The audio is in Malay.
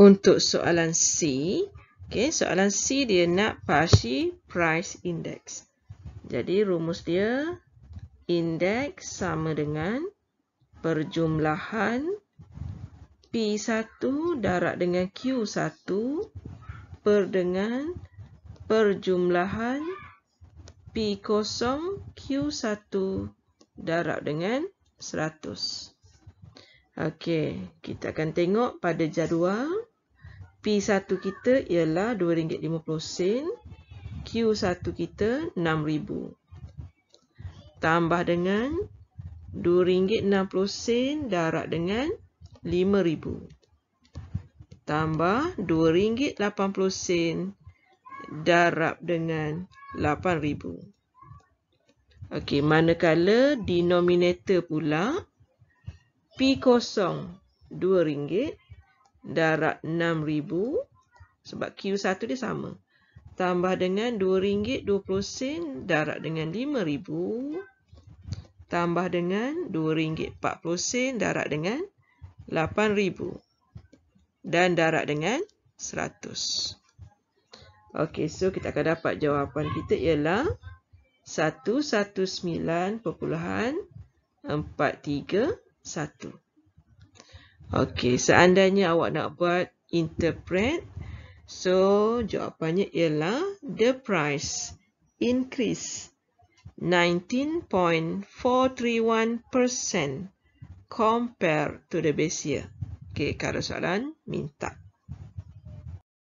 Untuk soalan C, okay, soalan C dia nak Pashi Price Index. Jadi rumus dia, indeks sama dengan perjumlahan P1 darat dengan Q1 per dengan perjumlahan P0 Q1 darat dengan 100. Okey, kita akan tengok pada jadual. P1 kita ialah RM2.50. Q1 kita RM6,000. Tambah dengan RM2.60 darab dengan RM5,000. Tambah RM2.80 darab dengan RM8,000. Okey, manakala denominator pula P0 RM2 darab 6,000 sebab Q1 dia sama. Tambah dengan ringgit rm sen darab dengan 5,000 tambah dengan ringgit rm sen darab dengan 8,000 dan darab dengan 100. Okey, so kita akan dapat jawapan kita ialah satu. Okey, seandainya awak nak buat interpret, so jawapannya ialah the price increase 19.431% compare to the base year. Okey, kalau soalan minta.